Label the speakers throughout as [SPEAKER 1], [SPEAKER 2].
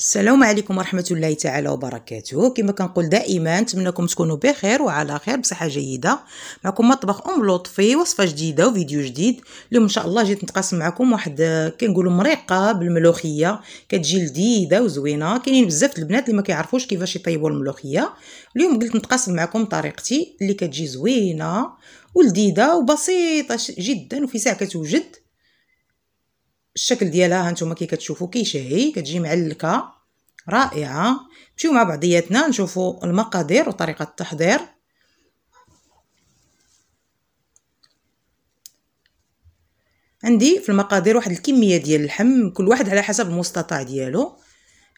[SPEAKER 1] السلام عليكم ورحمة الله تعالى وبركاته كما كنقول دائما نتمنىكم تكونوا بخير وعلى خير بصحة جيدة معكم مطبخ أم لطفي وصفة جديدة وفيديو جديد اليوم إن شاء الله جيت نتقاسم معكم واحد كنقولوا مريقة بالملوخية كتجي لذيذة وزوينة كاينين بزاف البنات اللي ما كيعرفوش كيفاش يطيبوا الملوخية اليوم قلت نتقاسم معكم طريقتي اللي كتجي زوينة ولذيذة وبسيطة جدا وفي ساعة كتوجد الشكل ديالها هانتوما كي كتشوفوا كيشهي كتجي معلكه رائعه نمشيو مع بعضياتنا نشوفوا المقادير وطريقه التحضير عندي في المقادير واحد الكميه ديال اللحم كل واحد على حسب المستطاع ديالو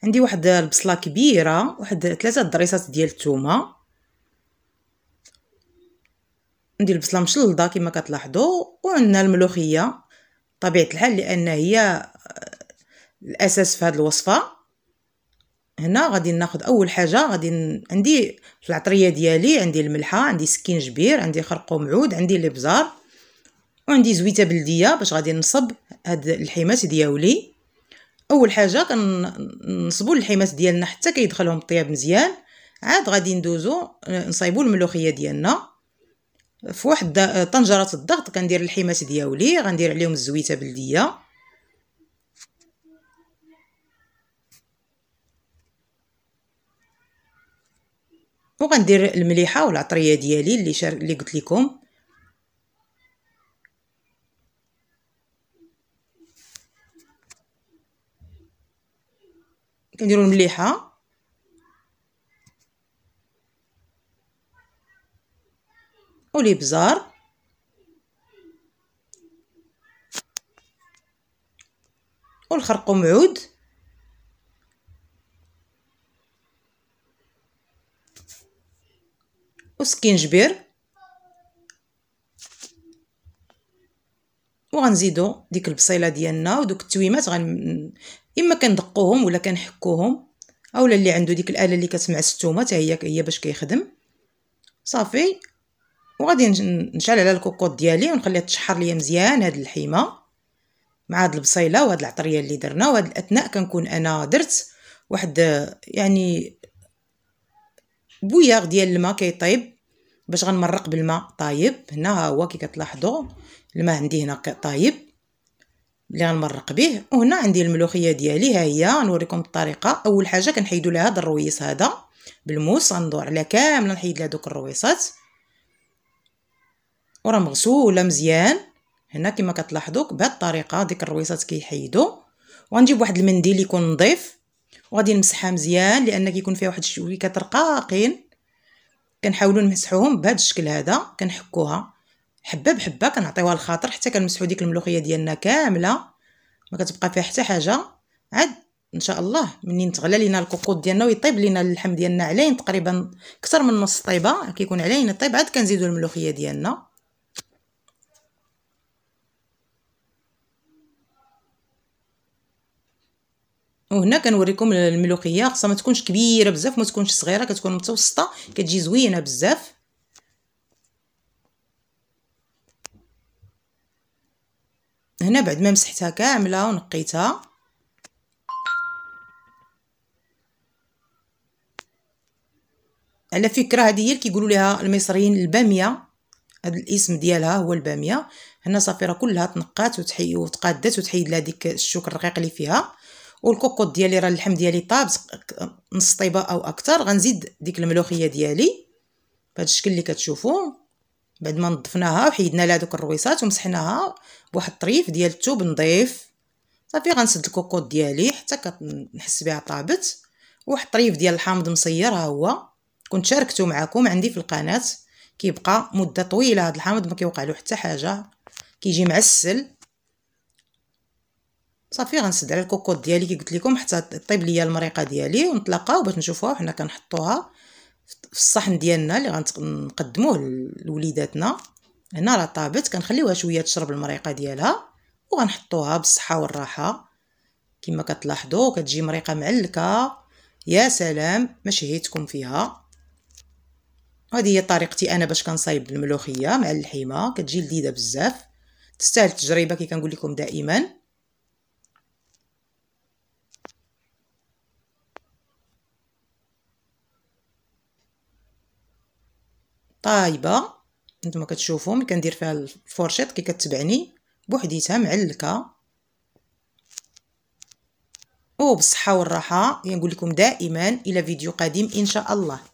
[SPEAKER 1] عندي واحد البصله كبيره واحد ثلاثه دريسات ديال الثومه عندي البصله مشلضه كما كتلاحظوا وعندنا الملوخيه طبيعة الحال لأن هي آه، الأساس في هذه الوصفة هنا غادي ناخذ اول حاجه غادي عندي في العطريه ديالي عندي الملحه عندي سكينجبير عندي خرقوم عود عندي الابزار وعندي زويته بلديه باش غادي نصب هاد الحماس دياولي اول حاجه كنصبوا الحماس ديالنا حتى كيدخلهم الطياب مزيان عاد غادي ندوزو آه، نصايبوا الملوخيه ديالنا في واحد طنجره الضغط كندير الحماس دياولي غندير عليهم الزويته بلديه وغندير المليحه والعطريه ديالي اللي شار اللي قلت لكم كنديروا المليحه والإبزار والخرقوم عود وسكينجبير وغنزيدو ديك البصيله ديالنا ودوك التويمات غن اما كندقوهم ولا كنحكوهم اولا اللي عنده ديك الاله اللي كتمع التومه حتى هي هي باش كيخدم صافي وغادي نشعل على الكوكوط ديالي ونخليها تشحر ليا مزيان هاد الحيمه مع هاد البصيله وهاد العطريه اللي درنا وهاد الاثناء كنكون انا درت واحد يعني بوياغ ديال الماء كيطيب باش غنمرق بالماء طايب هنا ها هو كي كتلاحظوا الماء عندي هنا طايب اللي غنمرق به وهنا عندي الملوخيه ديالي ها هي نوريكم الطريقه اول حاجه كنحيدوا لها هذا الرويص هذا بالموس غندور على كامل نحيد لها دوك الرويصات وراه مغسوله مزيان هنا كما كتلاحظوا بهذه الطريقه ديك الرويصات كيحيدوا وغنجيب واحد المنديل يكون نظيف وغادي نمسحها مزيان لان كيكون فيها واحد الشويكات رقاقين كنحاولوا نمسحوهم بهذا الشكل هذا كنحكوها حبه بحبه كنعطيوها الخاطر حتى كنمسحو ديك الملوخيه ديالنا كامله ما كتبقى فيها حتى حاجه عاد ان شاء الله منين تغلى لينا الكوكوط ديالنا ويطيب لينا اللحم ديالنا علاين تقريبا اكثر من نص طيبه كيكون علاين طيب عاد كنزيدو الملوخيه ديالنا وهنا كنوريكم الملوخيه خصها ما تكونش كبيره بزاف ما تكونش صغيره كتكون متوسطه كتجي زوينه بزاف هنا بعد ما مسحتها كامله ونقيتها على فكره هذه هي اللي كيقولوا ليها المصريين الباميه هذا الاسم ديالها هو الباميه هنا صافي راه كلها تنقات وتحيد وتقادات وتحيد لها ديك الشوك الرقيق اللي فيها والكوكوط ديالي راه اللحم ديالي طاب نص طيبه او اكثر غنزيد ديك الملوخيه ديالي بهذا الشكل اللي كتشوفوا بعد ما نظفناها وحيدنا لها دوك الرويصات ومسحناها بواحد الطريف ديال الثوب نظيف صافي غنسد الكوكوط ديالي حتى كنحس بها طابت واحد الطريف ديال الحامض مصير ها هو كنت شاركته معكم عندي في القناه كيبقى مده طويله هذا الحامض ما كيوقع له حتى حاجه كيجي معسل صافي غنسد على الكوكوط ديالي كي قلت لكم حتى طيب ليا المريقه ديالي ونتلاقاو باش نشوفوها وحنا كنحطوها في الصحن ديالنا اللي غنقدموه لوليداتنا هنا راه طابت كنخليوها شويه تشرب المريقه ديالها وغنحطوها بالصحه والراحه كما كتلاحظوا كتجي مريقه معلكه يا سلام ما شهيتكم فيها هذه هي طريقتي انا باش كنصايب الملوخيه مع اللحيمه كتجي لذيذه بزاف تستاهل التجربه كي كنقول لكم دائما طايبه نتوما كتشوفو ملي كندير فيها الفورشيط كي كتبعني بوحديتها معلكه وبالصحه والراحه يعني نقول لكم دائما الى فيديو قادم ان شاء الله